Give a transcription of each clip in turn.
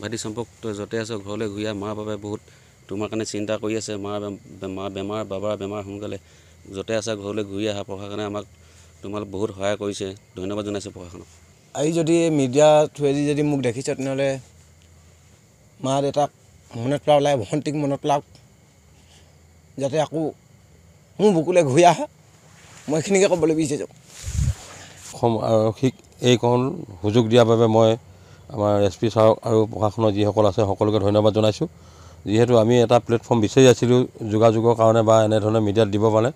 ভাইটি চম্পক তই য'তে আছ ঘৰলৈ ঘূৰি আহ মাৰ বাবে বহুত তোমাৰ কাৰণে চিন্তা কৰি আছে মা মা বেমাৰ বাবাৰ বেমাৰ সোনকালে য'তে আছা ঘৰলৈ ঘূৰি আহা প্ৰশাসনে আমাক তোমালোক বহুত সহায় কৰিছে ধন্যবাদ জনাইছোঁ প্ৰশাসনক আজি যদি মিডিয়া থ্ৰুৱেদি যদি মোক দেখিছে তেনেহ'লে মা দেউতাক মনত পেলাব লাগে ভণ্টিক মনত পেলাওক যাতে আকৌ মোৰ বুকুলৈ ঘূৰি আহা মই এইখিনিকে ক'বলৈ বিচাৰিছোঁ আৰক্ষীক এইকণ সুযোগ দিয়াৰ বাবে মই আমাৰ এছ পি ছাৰক আৰু প্ৰশাসনৰ যিসকল আছে সকলোকে ধন্যবাদ জনাইছোঁ যিহেতু আমি এটা প্লেটফৰ্ম বিচাৰি আছিলোঁ যোগাযোগৰ কাৰণে বা এনেধৰণে মিডিয়াত দিবৰ কাৰণে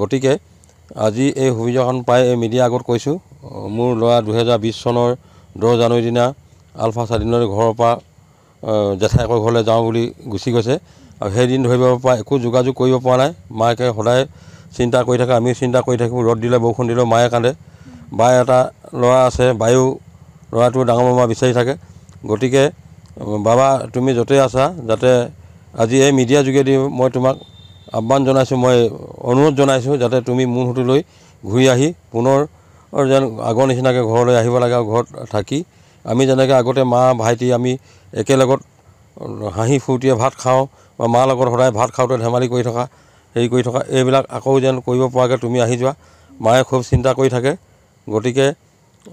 গতিকে আজি এই সুবিধাখন পাই এই মিডিয়া আগত কৈছোঁ মোৰ ল'ৰা দুহেজাৰ বিছ চনৰ দহ জানুৱাৰী দিনা আলফা স্বাধীনৰ ঘৰৰ পৰা জেঠাইকৰ ঘৰলৈ যাওঁ বুলি গুচি গৈছে আৰু সেইদিন ধৰিব পৰা একো যোগাযোগ কৰিব পৰা নাই মাকে সদায় চিন্তা কৰি থাকে আমিও চিন্তা কৰি থাকোঁ ৰ'দ দিলে বৰষুণ দিলেও মায়ে কান্দে বা এটা ল'ৰা আছে বায়ু ল'ৰাটোৱে ডাঙৰ মামা বিচাৰি থাকে গতিকে বাবা তুমি য'তে আছা যাতে আজি এই মিডিয়া যোগেদি মই তোমাক আহ্বান জনাইছোঁ মই অনুৰোধ জনাইছোঁ যাতে তুমি মোৰ হতলৈ ঘূৰি আহি পুনৰ যেন আগৰ নিচিনাকৈ ঘৰলৈ আহিব লাগে আৰু ঘৰত থাকি আমি যেনেকৈ আগতে মা ভাইটি আমি একেলগত হাঁহি ফূৰ্তিয়ে ভাত খাওঁ বা মাৰ লগত সদায় ভাত খাওঁতে ধেমালি কৰি থকা হেৰি কৰি থকা এইবিলাক আকৌ যেন কৰিব পৰাকৈ তুমি আহি যোৱা মায়ে খুব চিন্তা কৰি থাকে গতিকে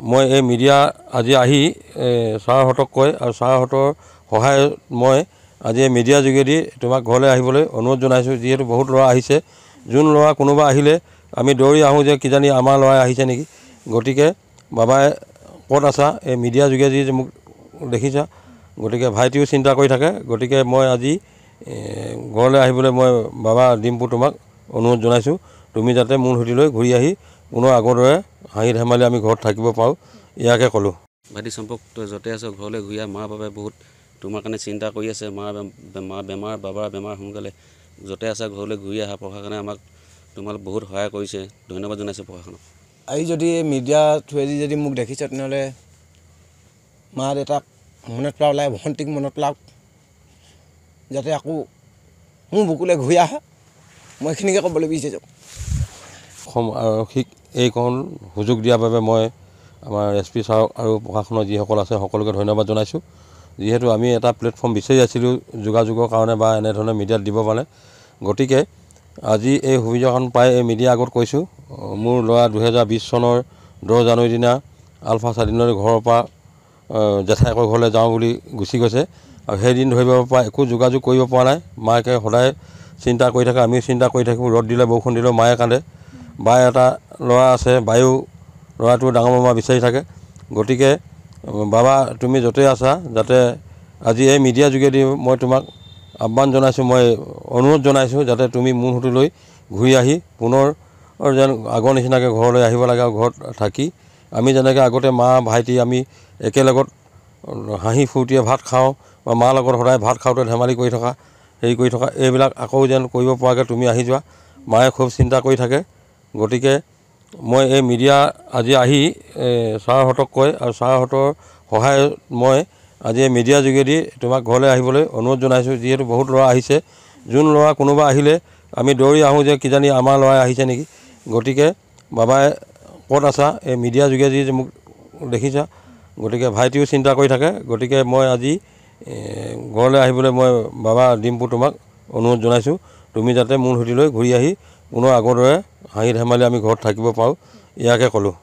মই এই মিডিয়া আজি আহি ছাৰহঁতক কয় আৰু ছাৰহঁতৰ সহায়ত মই আজি এই মিডিয়াৰ যোগেদি তোমাক ঘৰলৈ আহিবলৈ অনুৰোধ জনাইছোঁ যিহেতু বহুত ল'ৰা আহিছে যোন ল'ৰা কোনোবা আহিলে আমি দৌৰি আহোঁ যে কিজানি আমাৰ ল'ৰাই আহিছে নেকি গতিকে বাবাই ক'ত আছা এই মিডিয়াৰ যোগেদি যে মোক দেখিছা গতিকে ভাইটিও চিন্তা কৰি থাকে গতিকে মই আজি ঘৰলৈ আহিবলৈ মই বাবা ডিম্পু তোমাক অনুৰোধ জনাইছোঁ তুমি যাতে মূল সুতিলৈ ঘূৰি আহি কোনো আগৰ দৰে হাঁহি ধেমালি আমি ঘৰত থাকিব পাৰোঁ ইয়াকে ক'লোঁ ভাইটি চম্পক তই য'তে আছ ঘৰলৈ ঘূৰি আহ মাৰ বাবে বহুত তোমাৰ কাৰণে চিন্তা কৰি আছে মাৰ মা বেমাৰ বাবাৰ বেমাৰ সোনকালে য'তে আছা ঘৰলৈ ঘূৰি আহা প্ৰশাসনে আমাক তোমালোক বহুত সহায় কৰিছে ধন্যবাদ জনাইছোঁ প্ৰশাসনক আজি যদি মিডিয়া থ্ৰুৱেদি যদি মোক দেখিছে তেনেহ'লে মা দেউতাক মনত পেলাই ওলাই ভণ্টিক মনত পেলাওক যাতে আকৌ মোৰ বুকুলৈ ঘূৰি আহা মই এইখিনিকে ক'বলৈ বিচাৰিছোঁ আৰক্ষীক এইকণ সুযোগ দিয়াৰ বাবে মই আমাৰ এছ পি ছাৰক আৰু প্ৰশাসনৰ যিসকল আছে সকলোকে ধন্যবাদ জনাইছোঁ যিহেতু আমি এটা প্লেটফৰ্ম বিচাৰি আছিলোঁ যোগাযোগৰ কাৰণে বা এনেধৰণে মিডিয়াত দিবৰ কাৰণে গতিকে আজি এই সুবিধাখন পাই এই মিডিয়া আগত কৈছোঁ মোৰ ল'ৰা দুহেজাৰ বিছ চনৰ দহ জানুৱাৰী দিনা আলফা স্বাধীনৰ ঘৰৰ পৰা জেঠাইকৰ ঘৰলৈ যাওঁ বুলি গুচি গৈছে আৰু সেইদিন ধৰিব পৰা একো যোগাযোগ কৰিব পৰা নাই মাকে সদায় চিন্তা কৰি থাকে আমিও চিন্তা কৰি থাকোঁ ৰ'দ দিলে বৰষুণ দিলেও মায়ে কান্দে বা এটা ল'ৰা আছে বায়ো ল'ৰাটো ডাঙৰ মামা বিচাৰি থাকে গতিকে বাবা তুমি য'তে আছা যাতে আজি এই মিডিয়া যোগেদি মই তোমাক আহ্বান জনাইছোঁ মই অনুৰোধ জনাইছোঁ যাতে তুমি মোৰ ঘূৰি আহি পুনৰ যেন আগৰ নিচিনাকৈ ঘৰলৈ আহিব লাগে আৰু ঘৰত থাকি আমি যেনেকৈ আগতে মা ভাইটি আমি একেলগত হাঁহি ফূৰ্তিয়ে ভাত খাওঁ বা মাৰ লগত সদায় ভাত খাওঁতে ধেমালি কৰি থকা হেৰি কৰি থকা এইবিলাক আকৌ যেন কৰিব পৰাকৈ তুমি আহি যোৱা মায়ে খুব চিন্তা কৰি থাকে গতিকে মই এই মিডিয়া আজি আহি ছাৰহঁতক কয় আৰু ছাৰহঁতৰ সহায়ত মই আজি এই মিডিয়াৰ যোগেদি তোমাক ঘৰলৈ আহিবলৈ অনুৰোধ জনাইছোঁ যিহেতু বহুত ল'ৰা আহিছে যোন ল'ৰা কোনোবা আহিলে আমি দৌৰি আহোঁ যে কিজানি আমাৰ ল'ৰাই আহিছে নেকি গতিকে বাবাই ক'ত আছা এই মিডিয়াৰ যোগেদি যে মোক দেখিছা গতিকে ভাইটিও চিন্তা কৰি থাকে গতিকে মই আজি ঘৰলৈ আহিবলৈ মই বাবা ডিম্পু তোমাক অনুৰোধ জনাইছোঁ তুমি যাতে মূল সুঁতিলৈ ঘূৰি আহি পুনৰ আগৰ দৰে হাঁহি ধেমালি আমি ঘৰত থাকিব পাৰোঁ ইয়াকে ক'লোঁ